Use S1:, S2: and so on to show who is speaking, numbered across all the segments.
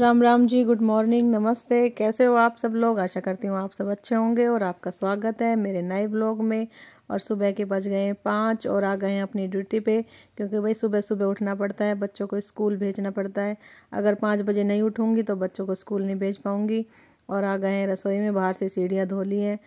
S1: Ram Ram ji good morning नमस्ते कैसे हो आप सब लोग आशा करती हूँ आप सब अच्छे होंगे और आपका स्वागत है मेरे नए ब्लॉग में और सुबह के बज गए हैं पाँच और आ गए हैं अपनी ड्यूटी पे क्योंकि भाई सुबह सुबह उठना पड़ता है बच्चों को स्कूल भेजना पड़ता है अगर पाँच बजे नहीं उठूँगी तो बच्चों को स्कूल नहीं भेज पाऊँगी और आ गए हैं रसोई में बाहर से सीढ़ियाँ धो ली हैं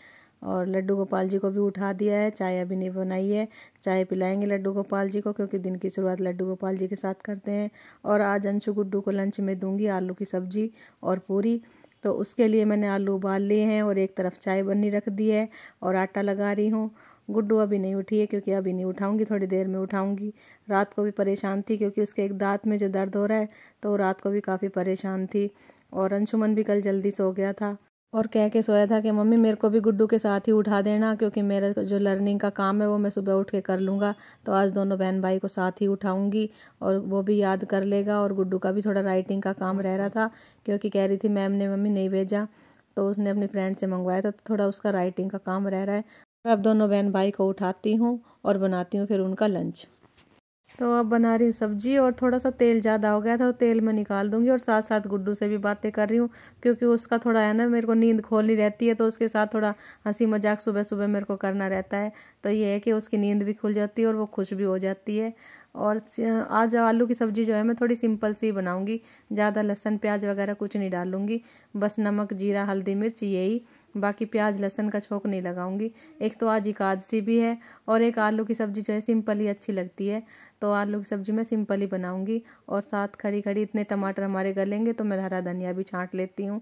S1: और लड्डू गोपाल जी को भी उठा दिया है चाय अभी नहीं बनाई है चाय पिलाएंगे लड्डू गोपाल जी को क्योंकि दिन की शुरुआत लड्डू गोपाल जी के साथ करते हैं और आज अंशु गुड्डू को लंच में दूंगी आलू की सब्जी और पूरी तो उसके लिए मैंने आलू उबाल लिए हैं और एक तरफ चाय बननी रख दी है और आटा लगा रही हूँ गुड्डू अभी नहीं उठी है क्योंकि अभी नहीं उठाऊंगी थोड़ी देर में उठाऊंगी रात को भी परेशान थी क्योंकि उसके एक दांत में जो दर्द हो रहा है तो रात को भी काफ़ी परेशान थी और अंशुमन भी कल जल्दी सो गया था और कह के सोया था कि मम्मी मेरे को भी गुड्डू के साथ ही उठा देना क्योंकि मेरा जो लर्निंग का काम है वो मैं सुबह उठ के कर लूँगा तो आज दोनों बहन भाई को साथ ही उठाऊँगी और वो भी याद कर लेगा और गुड्डू का भी थोड़ा राइटिंग का काम रह रहा था क्योंकि कह रही थी मैम ने मम्मी नहीं भेजा तो उसने अपनी फ्रेंड से मंगवाया था तो थोड़ा उसका राइटिंग का काम रह रहा है अब दोनों बहन भाई को उठाती हूँ और बनाती हूँ फिर उनका लंच तो अब बना रही हूँ सब्जी और थोड़ा सा तेल ज़्यादा हो गया था तो तेल मैं निकाल दूंगी और साथ साथ गुड्डू से भी बातें कर रही हूँ क्योंकि उसका थोड़ा है ना मेरे को नींद खोली रहती है तो उसके साथ थोड़ा हंसी मजाक सुबह सुबह मेरे को करना रहता है तो ये है कि उसकी नींद भी खुल जाती है और वो खुश भी हो जाती है और आज आलू की सब्ज़ी जो है मैं थोड़ी सिंपल सी बनाऊँगी ज़्यादा लहसुन प्याज वगैरह कुछ नहीं डालूँगी बस नमक जीरा हल्दी मिर्च यही बाकी प्याज लहसन का छोंक नहीं लगाऊंगी एक तो आज एकादशी भी है और एक आलू की सब्ज़ी जो है सिंपल ही अच्छी लगती है तो आलू की सब्ज़ी मैं सिंपल ही बनाऊंगी और साथ खड़ी खड़ी इतने टमाटर हमारे गलेंगे तो मैं हरा धनिया भी छाँट लेती हूँ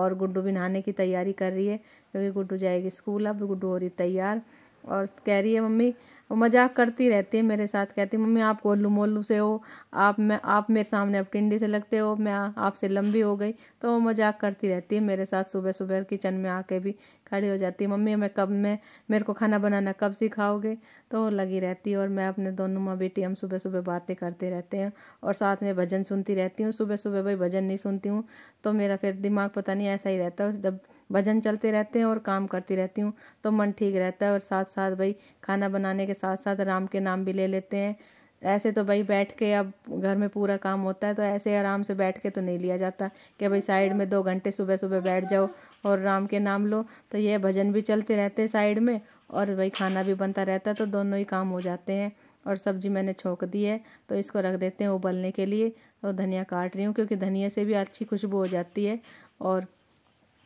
S1: और गुड्डू भी नहाने की तैयारी कर रही है क्योंकि गुड्डू जाएगी स्कूल अब गुड्डू हो रही तैयार और कह रही है मम्मी वो मजाक करती रहती है मेरे साथ कहती है मम्मी आप गोलू मोलू से हो आप मैं आप मेरे सामने अब टिंडी से लगते हो मैं आपसे लंबी हो गई तो वो मजाक करती रहती है मेरे साथ सुबह सुबह किचन में आके भी खड़ी हो जाती है मम्मी मैं कब मैं मेरे को खाना बनाना कब सिखाओगे तो लगी रहती है और मैं अपने दोनों माँ बेटी हम सुबह सुबह बातें करते रहते हैं और साथ में भजन सुनती रहती हूँ सुबह सुबह भाई भजन नहीं सुनती हूँ तो मेरा फिर दिमाग पता नहीं ऐसा ही रहता है और जब भजन चलते रहते हैं और काम करती रहती हूँ तो मन ठीक रहता है और साथ साथ भाई खाना बनाने के साथ साथ राम के नाम भी ले लेते हैं ऐसे तो भाई बैठ के अब घर में पूरा काम होता है तो ऐसे आराम से बैठ के तो नहीं लिया जाता कि भाई साइड में दो घंटे सुबह सुबह बैठ जाओ और राम के नाम लो तो ये भजन भी चलते रहते हैं साइड में और भाई खाना भी बनता रहता है तो दोनों ही काम हो जाते हैं और सब्जी मैंने छोंक दी है तो इसको रख देते हैं उबलने के लिए और धनिया काट रही हूँ क्योंकि धनिया से भी अच्छी खुशबू हो जाती है और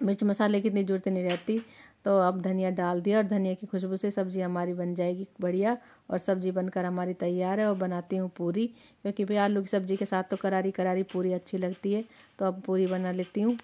S1: मिर्च मसाले की इतनी ज़रूरत नहीं रहती तो अब धनिया डाल दिया और धनिया की खुशबू से सब्ज़ी हमारी बन जाएगी बढ़िया और सब्ज़ी बनकर हमारी तैयार है और बनाती हूँ पूरी क्योंकि भाई आलू की सब्ज़ी के साथ तो करारी करारी पूरी अच्छी लगती है तो अब पूरी बना लेती हूँ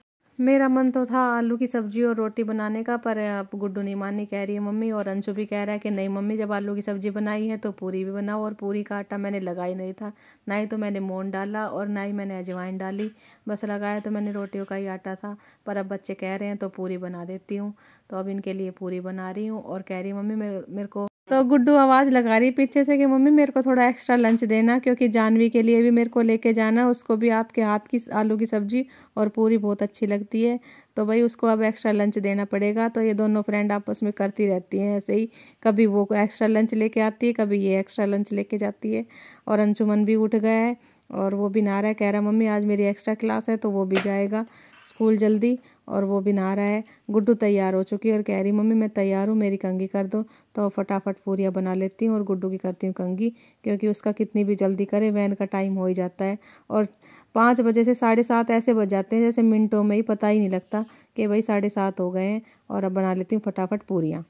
S1: मेरा मन तो था आलू की सब्जी और रोटी बनाने का पर अब गुड्डू नीमानी कह रही है मम्मी और अंशु भी कह रहा है कि नहीं मम्मी जब आलू की सब्जी बनाई है तो पूरी भी बनाओ और पूरी का आटा मैंने लगा ही नहीं था ना ही तो मैंने मोन डाला और ना ही मैंने अजवाइन डाली बस लगाया तो मैंने रोटियों का ही आटा था पर अब बच्चे कह रहे हैं तो पूरी बना देती हूँ तो अब इनके लिए पूरी बना रही हूँ और कह रही मम्मी मेरे मेरे को तो गुड्डू आवाज़ लगा रही पीछे से कि मम्मी मेरे को थोड़ा एक्स्ट्रा लंच देना क्योंकि जानवी के लिए भी मेरे को लेके जाना उसको भी आपके हाथ की आलू की सब्ज़ी और पूरी बहुत अच्छी लगती है तो भाई उसको अब एक्स्ट्रा लंच देना पड़ेगा तो ये दोनों फ्रेंड आपस में करती रहती हैं ऐसे ही कभी वो एक्स्ट्रा लंच लेके आती है कभी ये एक्स्ट्रा लंच लेके जाती है और अंशुमन भी उठ गया है और वो भी नारा कह रहा मम्मी आज मेरी एक्स्ट्रा क्लास है तो वो भी जाएगा स्कूल जल्दी और वो भी नहा रहा है गुड्डू तैयार हो चुकी है और कह रही मम्मी मैं तैयार हूँ मेरी कंगी कर दो तो फटाफट पूरियाँ बना लेती हूँ और गुड्डू की करती हूँ कंगी क्योंकि उसका कितनी भी जल्दी करे वैन का टाइम हो ही जाता है और पाँच बजे से साढ़े सात ऐसे बज जाते हैं जैसे मिनटों में ही पता ही नहीं लगता कि भाई साढ़े सात हो गए हैं और अब बना लेती हूँ फटाफट पूरियाँ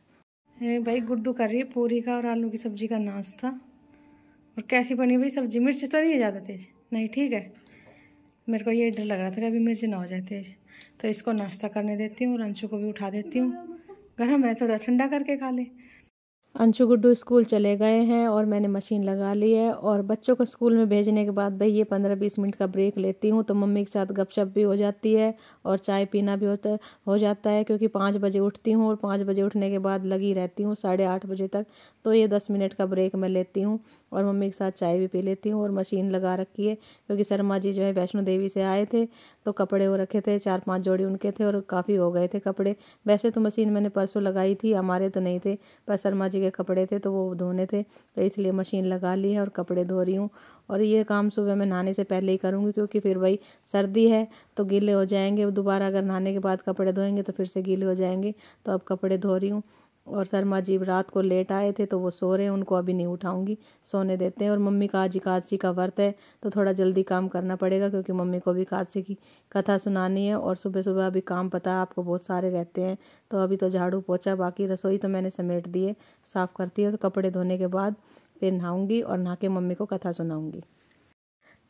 S1: भाई गुड्डू कर रही है पूरी का और आलू की सब्जी का नाश्ता और कैसी बनी भाई सब्जी मिर्च तो नहीं है ज़्यादा तेज़ नहीं ठीक है मेरे को ये डर लग रहा था कि अभी मिर्च ना हो जाए तेज़ तो इसको नाश्ता करने देती हूँ और अंशु को भी उठा देती हूँ गर्म है थोड़ा ठंडा करके खा ले अंशु गुड्डू स्कूल चले गए हैं और मैंने मशीन लगा ली है और बच्चों को स्कूल में भेजने के बाद भाई ये पंद्रह बीस मिनट का ब्रेक लेती हूँ तो मम्मी के साथ गपशप भी हो जाती है और चाय पीना भी होता हो जाता है क्योंकि पाँच बजे उठती हूँ और पाँच बजे उठने के बाद लगी रहती हूँ साढ़े आठ बजे तक तो ये दस मिनट का ब्रेक मैं लेती हूँ और मम्मी के साथ चाय भी पी लेती हूँ और मशीन लगा रखी है क्योंकि शर्मा जी जो है वैष्णो देवी से आए थे तो कपड़े वो रखे थे चार पाँच जोड़ी उनके थे और काफ़ी हो गए थे कपड़े वैसे तो मशीन मैंने परसों लगाई थी हमारे तो नहीं थे पर शर्मा जी के कपड़े थे तो वो धोने थे तो इसलिए मशीन लगा ली है और कपड़े धो रही हूँ और ये काम सुबह मैं नहाने से पहले ही करूँगी क्योंकि फिर वही सर्दी है तो गीले हो जाएंगे दोबारा अगर नहाने के बाद कपड़े धोएंगे तो फिर से गीले हो जाएंगे तो अब कपड़े धो रही हूँ और शर्मा जी रात को लेट आए थे तो वो सो रहे हैं उनको अभी नहीं उठाऊंगी सोने देते हैं और मम्मी का आज एकादशी का व्रत है तो थोड़ा जल्दी काम करना पड़ेगा क्योंकि मम्मी को भी एकादशी की कथा सुनानी है और सुबह सुबह अभी काम पता है आपको बहुत सारे रहते हैं तो अभी तो झाड़ू पोछा बाकी रसोई तो मैंने समेट दिए साफ़ करती है तो कपड़े धोने के बाद फिर नहाऊँगी और नहा के मम्मी को कथा सुनाऊँगी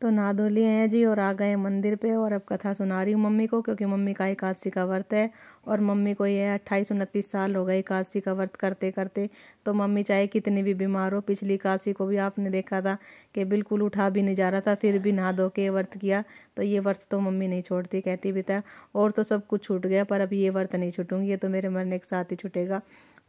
S1: तो नहा धो लिए हैं जी और आ गए मंदिर पे और अब कथा सुना रही हूँ मम्मी को क्योंकि मम्मी का एकादशी का व्रत है और मम्मी को ये अट्ठाईस उनतीस साल हो गए एकादशी का व्रत करते करते तो मम्मी चाहे कितनी भी बीमार हो पिछली एकादशी को भी आपने देखा था कि बिल्कुल उठा भी नहीं जा रहा था फिर भी नहा धो के व्रत किया तो ये व्रत तो मम्मी नहीं छोड़ती कहती बिता और तो सब कुछ छूट गया पर अब ये व्रत नहीं छूटूंगी ये तो मेरे मरने के साथ ही छूटेगा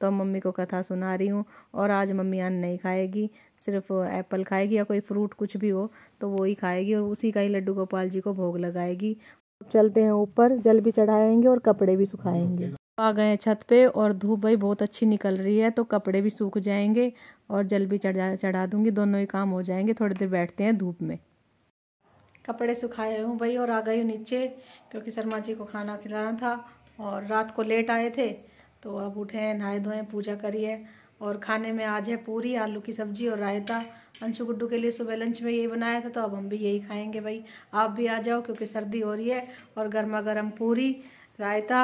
S1: तो मम्मी को कथा सुना रही हूँ और आज मम्मी अन्न नहीं खाएगी सिर्फ एप्पल खाएगी या कोई फ्रूट कुछ भी हो तो वो ही खाएगी और उसी का ही लड्डू गोपाल जी को भोग लगाएगी चलते हैं ऊपर जल भी चढ़ाएंगे और कपड़े भी सुखाएंगे आ गए छत पे और धूप भाई बहुत अच्छी निकल रही है तो कपड़े भी सूख जाएंगे और जल भी चढ़ा चढ़ा दूंगी दोनों ही काम हो जाएंगे थोड़ी देर बैठते हैं धूप में कपड़े सुखाए हूँ भाई और आ गई हूँ नीचे क्योंकि शर्मा जी को खाना खिलाना था और रात को लेट आए थे तो अब उठे नहाए धोएं पूजा करिए और खाने में आज है पूरी आलू की सब्जी और रायता अंशु गुड्डू के लिए सुबह लंच में यही बनाया था तो अब हम भी यही खाएंगे भाई आप भी आ जाओ क्योंकि सर्दी हो रही है और गर्मा गर्म पूरी रायता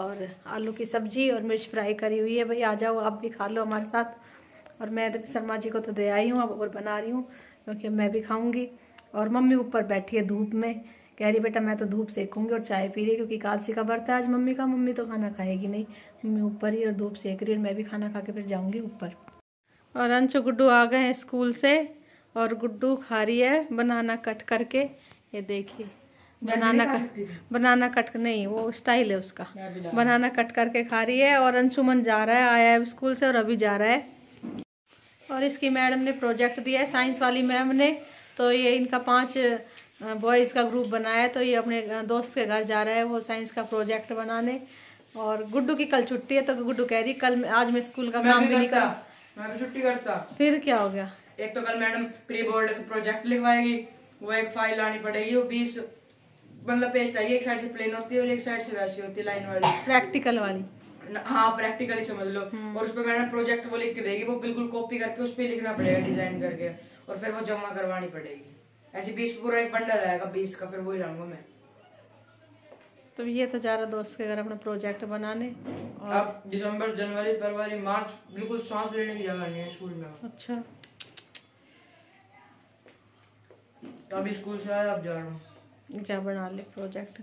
S1: और आलू की सब्जी और मिर्च फ्राई करी हुई है भाई आ जाओ आप भी खा लो हमारे साथ और मैं शर्मा जी को तो दे आई हूँ अब और बना रही हूँ क्योंकि मैं भी खाऊँगी और मम्मी ऊपर बैठी है धूप में कह रही बेटा मैं तो धूप सेकूंगी और चाय पी रही क्योंकि कालसी का बर्थ है आज मम्मी का मम्मी तो खाना खाएगी नहीं मम्मी ऊपर ही और धूप सेक रही और मैं भी खाना खा के फिर जाऊंगी ऊपर और अंशु गुड्डू आ गए हैं स्कूल से और गुड्डू खा रही है बनाना कट करके ये देखिए बनाना कट बनाना कट नहीं वो स्टाइल है उसका बनाना कट करके खा रही है और अंशुमन जा रहा है आया है स्कूल से और अभी जा रहा है और इसकी मैडम ने प्रोजेक्ट दिया है साइंस वाली मैम ने तो ये इनका पांच बॉयज़ का ग्रुप बनाया तो ये अपने दोस्त के घर जा रहा है वो साइंस का प्रोजेक्ट बनाने और गुड्डू की कल छुट्टी है तो गुड्डू कह रही कल आज मैं स्कूल का काम भी नहीं करता मैं भी छुट्टी करता फिर क्या हो गया एक तो कल मैडम प्री बोर्ड प्रोजेक्ट लिखवाएगी वो एक फाइल लानी पड़ेगी वो बीस मतलब पेस्ट आई एक साइड से प्लेन होती है और एक साइड से वैसी होती है लाइन वाली प्रैक्टिकल वाली हाँ प्रैक्टिकली समझ लो हम्म। और उस पर मैडम प्रोजेक्ट वो लिख देगी वो बिल्कुल कॉपी करके उस पर लिखना पड़ेगा डिजाइन करके और फिर वो जमा करवानी पड़ेगी ऐसे बीस पूरा एक बंडल आएगा बीस का फिर वही लाऊंगा मैं तो ये तो जा रहा दोस्त के घर अपना प्रोजेक्ट बनाने और अब दिसंबर जनवरी फरवरी मार्च बिल्कुल सांस लेने की जगह नहीं है स्कूल में अच्छा तो अभी स्कूल से आया अब जा रहा हूँ जा बना ले प्रोजेक्ट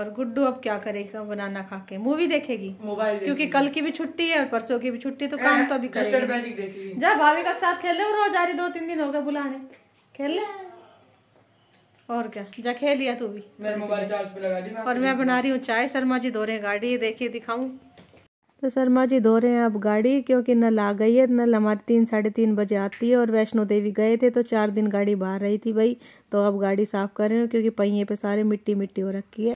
S1: और गुड्डू अब क्या करेगा बनाना खा के मूवी देखेगी मोबाइल क्योंकि कल की भी छुट्टी है और परसों की भी छुट्टी तो काम तो अभी जा भाभी का साथ खेल ले रोज आ रही दो तीन दिन हो गए बुलाने खेल ले और क्या जा खेल लिया तू भी मेरा मोबाइल चार्ज पे लगा दी और मैं बना रही हूँ चाय शर्मा जी दो रहे गाड़ी देखिए दिखाऊं तो शर्मा जी धो रहे हैं अब गाड़ी क्योंकि नल आ गई है नल हमारी तीन साढ़े तीन बजे आती है और वैष्णो देवी गए थे तो चार दिन गाड़ी बाहर रही थी भाई तो अब गाड़ी साफ़ कर रहे हैं क्योंकि पहिए पे सारे मिट्टी मिट्टी हो रखी है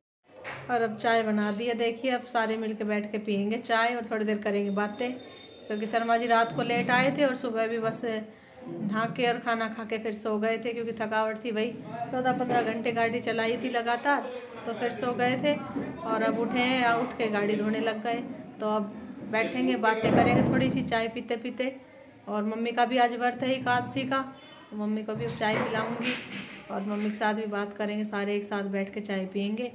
S1: और अब चाय बना दी है देखिए अब सारे मिलके बैठ के पियेंगे चाय और थोड़ी देर करेंगे बातें क्योंकि शर्मा जी रात को लेट आए थे और सुबह भी बस नहा के और खाना खा के फिर सो गए थे क्योंकि थकावट थी भाई चौदह पंद्रह घंटे गाड़ी चलाई थी लगातार तो फिर सो गए थे और अब उठे उठ के गाड़ी धोने लग गए तो अब बैठेंगे बातें करेंगे थोड़ी सी चाय पीते पीते और मम्मी का भी आज व्रत है एकादशी का तो मम्मी को भी अब चाय पिलाऊंगी और मम्मी के साथ भी बात करेंगे सारे एक साथ बैठ के चाय पियेंगे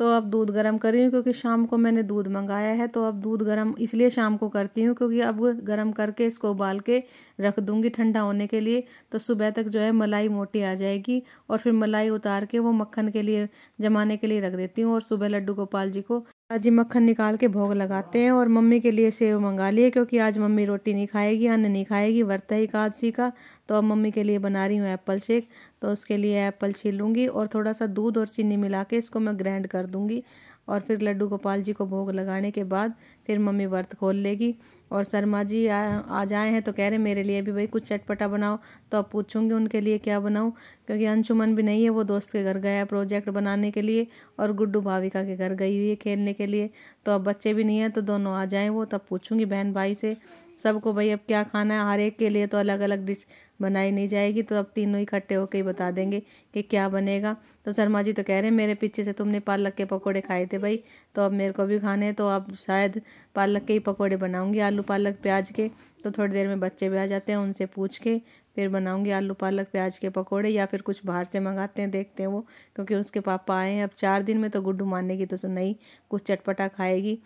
S1: तो अब दूध गर्म कर रही हूँ क्योंकि शाम को मैंने दूध मंगाया है तो अब दूध गर्म इसलिए शाम को करती हूँ क्योंकि अब गर्म करके इसको उबाल के रख दूँगी ठंडा होने के लिए तो सुबह तक जो है मलाई मोटी आ जाएगी और फिर मलाई उतार के वो मक्खन के लिए जमाने के लिए रख देती हूँ और सुबह लड्डू गोपाल जी को आज ही मक्खन निकाल के भोग लगाते हैं और मम्मी के लिए सेव मंगा लिए क्योंकि आज मम्मी रोटी नहीं खाएगी अन्न नहीं खाएगी वर्त ही एकादशी का तो अब मम्मी के लिए बना रही हूँ एप्पल शेक तो उसके लिए एप्पल छील लूँगी और थोड़ा सा दूध और चीनी मिला के इसको मैं ग्राइंड कर दूँगी और फिर लड्डू गोपाल जी को भोग लगाने के बाद फिर मम्मी व्रत खोल लेगी और शर्मा जी आ, आ जाए हैं तो कह रहे मेरे लिए भी भाई कुछ चटपटा बनाओ तो अब पूछूंगी उनके लिए क्या बनाऊँ क्योंकि अंशुमन भी नहीं है वो दोस्त के घर गया प्रोजेक्ट बनाने के लिए और गुड्डू भाविका के घर गई हुई है खेलने के लिए तो अब बच्चे भी नहीं हैं तो दोनों आ जाएँ वो तब पूछूँगी बहन भाई से सबको भाई अब क्या खाना है हर एक के लिए तो अलग अलग डिश बनाई नहीं जाएगी तो अब तीनों इकट्ठे होकर ही बता देंगे कि क्या बनेगा तो शर्मा जी तो कह रहे हैं मेरे पीछे से तुमने पालक के पकोड़े खाए थे भाई तो अब मेरे को भी खाने हैं तो अब शायद पालक के ही पकोड़े बनाऊंगी आलू पालक प्याज के तो थोड़ी देर में बच्चे भी आ जाते हैं उनसे पूछ के फिर बनाऊंगी आलू पालक प्याज के पकोड़े या फिर कुछ बाहर से मंगाते हैं देखते हैं वो क्योंकि उसके पापा आए हैं अब चार दिन में तो गुड्डू मारने की तो नहीं कुछ चटपटा खाएगी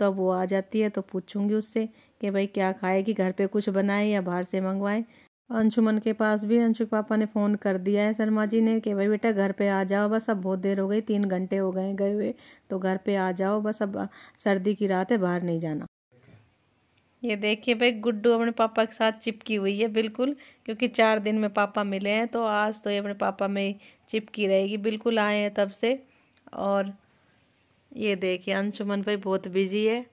S1: तो अब वो आ जाती है तो पूछूंगी उससे कि भाई क्या खाए कि घर पे कुछ बनाए या बाहर से मंगवाए अंशुमन के पास भी अंशु पापा ने फ़ोन कर दिया है शर्मा जी ने कि भाई बेटा घर पे आ जाओ बस अब बहुत देर हो गई तीन घंटे हो गए गए हुए तो घर पे आ जाओ बस अब सर्दी की रात है बाहर नहीं जाना ये देखिए भाई गुड्डू अपने पापा के साथ चिपकी हुई है बिल्कुल क्योंकि चार दिन में पापा मिले हैं तो आज तो ये अपने पापा में चिपकी रहेगी बिल्कुल आए हैं तब से और ये देखिए अंशुमन भाई बहुत बिजी है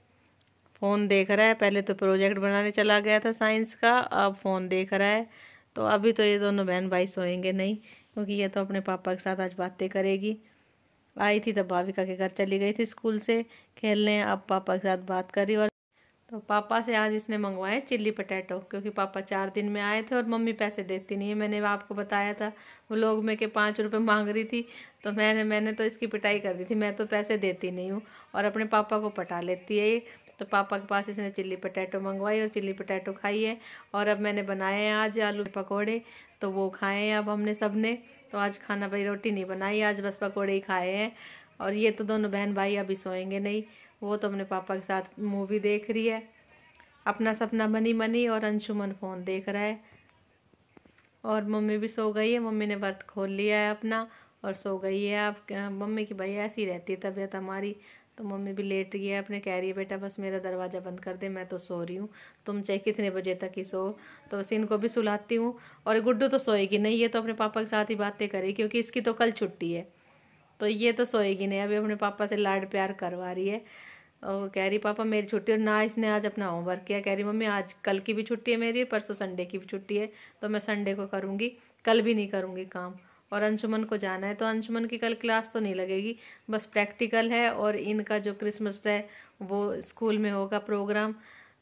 S1: फ़ोन देख रहा है पहले तो प्रोजेक्ट बनाने चला गया था साइंस का अब फ़ोन देख रहा है तो अभी तो ये दोनों बहन भाई सोएंगे नहीं क्योंकि ये तो अपने पापा के साथ आज बातें करेगी आई थी तब भाविका के घर चली गई थी स्कूल से खेलने अब पापा के साथ बात करी और तो पापा से आज इसने मंगवाए चिल्ली पटेटो क्योंकि पापा चार दिन में आए थे और मम्मी पैसे देती नहीं है मैंने आपको बताया था वो लोग मेरे पाँच रुपये मांग रही थी तो मैंने मैंने तो इसकी पिटाई कर दी थी मैं तो पैसे देती नहीं हूँ और अपने पापा को पटा लेती है तो पापा के पास इसने चिल्ली पटैटो मंगवाई और चिल्ली पटैटो खाई है और अब मैंने बनाए हैं आज आलू पकौड़े तो वो खाए हैं अब हमने सब ने तो आज खाना भाई रोटी नहीं बनाई आज बस पकौड़े ही खाए हैं और ये तो दोनों बहन भाई अभी सोएंगे नहीं वो तो अपने पापा के साथ मूवी देख रही है अपना सपना मनी मनी और अंशुमन फ़ोन देख रहा है और मम्मी भी सो गई है मम्मी ने व्रत खोल लिया है अपना और सो गई है आप मम्मी की भाई ऐसी रहती है तबीयत हमारी तो मम्मी भी लेट गई है अपने कह रही है बेटा बस मेरा दरवाज़ा बंद कर दे मैं तो सो रही हूँ तुम चाहे कितने बजे तक ही सो तो बस इनको भी सुलाती हूँ और गुड्डू तो सोएगी नहीं ये तो अपने पापा के साथ ही बातें करेगी क्योंकि इसकी तो कल छुट्टी है तो ये तो सोएगी नहीं अभी अपने पापा से लाड प्यार करवा रही है और कह रही पापा मेरी छुट्टी और ना इसने आज अपना होमवर्क किया कह रही मम्मी आज कल की भी छुट्टी है मेरी परसों संडे की भी छुट्टी है तो मैं संडे को करूँगी कल भी नहीं करूँगी काम और अंशुमन को जाना है तो अंशुमन की कल क्लास तो नहीं लगेगी बस प्रैक्टिकल है और इनका जो क्रिसमस है वो स्कूल में होगा प्रोग्राम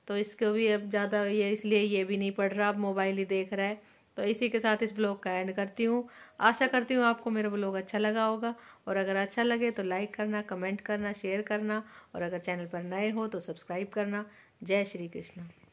S1: तो इसको भी अब ज़्यादा ये इसलिए ये भी नहीं पढ़ रहा अब मोबाइल ही देख रहा है तो इसी के साथ इस ब्लॉग का एंड करती हूँ आशा करती हूँ आपको मेरा ब्लॉग अच्छा लगा होगा और अगर अच्छा लगे तो लाइक करना कमेंट करना शेयर करना और अगर चैनल पर नए हो तो सब्सक्राइब करना जय श्री कृष्ण